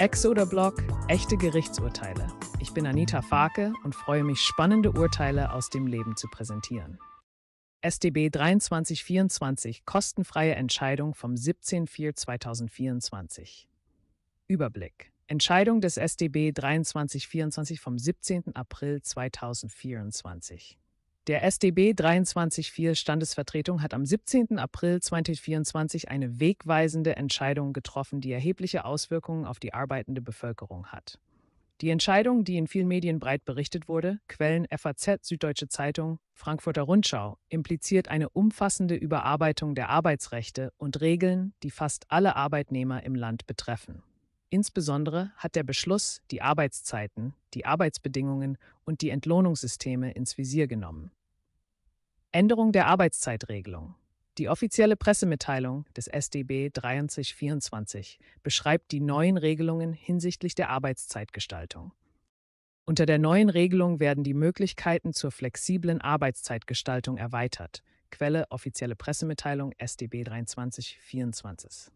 Exoder Blog, echte Gerichtsurteile. Ich bin Anita Farke und freue mich, spannende Urteile aus dem Leben zu präsentieren. SDB 2324, kostenfreie Entscheidung vom 17.04.2024. Überblick. Entscheidung des SDB 2324 vom 17. April 2024. Der SDB 23.4 Standesvertretung hat am 17. April 2024 eine wegweisende Entscheidung getroffen, die erhebliche Auswirkungen auf die arbeitende Bevölkerung hat. Die Entscheidung, die in vielen Medien breit berichtet wurde, Quellen FAZ, Süddeutsche Zeitung, Frankfurter Rundschau, impliziert eine umfassende Überarbeitung der Arbeitsrechte und Regeln, die fast alle Arbeitnehmer im Land betreffen. Insbesondere hat der Beschluss die Arbeitszeiten, die Arbeitsbedingungen und die Entlohnungssysteme ins Visier genommen. Änderung der Arbeitszeitregelung. Die offizielle Pressemitteilung des SDB 3024 beschreibt die neuen Regelungen hinsichtlich der Arbeitszeitgestaltung. Unter der neuen Regelung werden die Möglichkeiten zur flexiblen Arbeitszeitgestaltung erweitert. Quelle offizielle Pressemitteilung SDB 2324.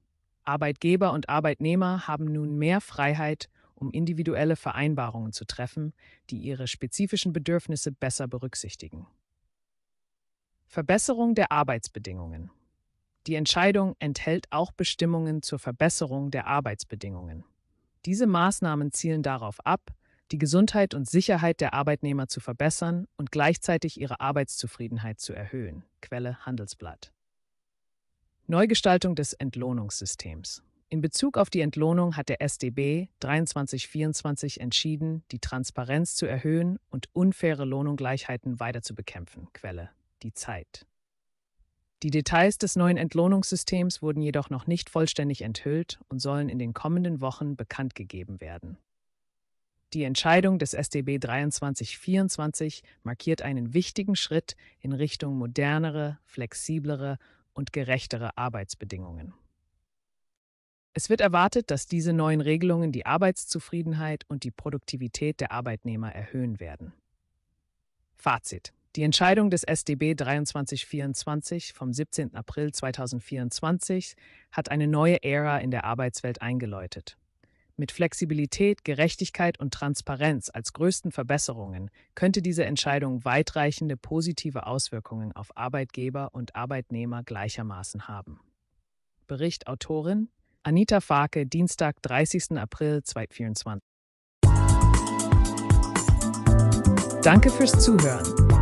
Arbeitgeber und Arbeitnehmer haben nun mehr Freiheit, um individuelle Vereinbarungen zu treffen, die ihre spezifischen Bedürfnisse besser berücksichtigen. Verbesserung der Arbeitsbedingungen. Die Entscheidung enthält auch Bestimmungen zur Verbesserung der Arbeitsbedingungen. Diese Maßnahmen zielen darauf ab, die Gesundheit und Sicherheit der Arbeitnehmer zu verbessern und gleichzeitig ihre Arbeitszufriedenheit zu erhöhen. Quelle Handelsblatt. Neugestaltung des Entlohnungssystems. In Bezug auf die Entlohnung hat der SDB 2324 entschieden, die Transparenz zu erhöhen und unfaire Lohnungleichheiten weiter zu bekämpfen. Quelle die Zeit. Die Details des neuen Entlohnungssystems wurden jedoch noch nicht vollständig enthüllt und sollen in den kommenden Wochen bekannt gegeben werden. Die Entscheidung des StB 2324 markiert einen wichtigen Schritt in Richtung modernere, flexiblere und gerechtere Arbeitsbedingungen. Es wird erwartet, dass diese neuen Regelungen die Arbeitszufriedenheit und die Produktivität der Arbeitnehmer erhöhen werden. Fazit die Entscheidung des SDB 2324 vom 17. April 2024 hat eine neue Ära in der Arbeitswelt eingeläutet. Mit Flexibilität, Gerechtigkeit und Transparenz als größten Verbesserungen könnte diese Entscheidung weitreichende positive Auswirkungen auf Arbeitgeber und Arbeitnehmer gleichermaßen haben. Bericht Autorin Anita Farke, Dienstag, 30. April 2024. Danke fürs Zuhören.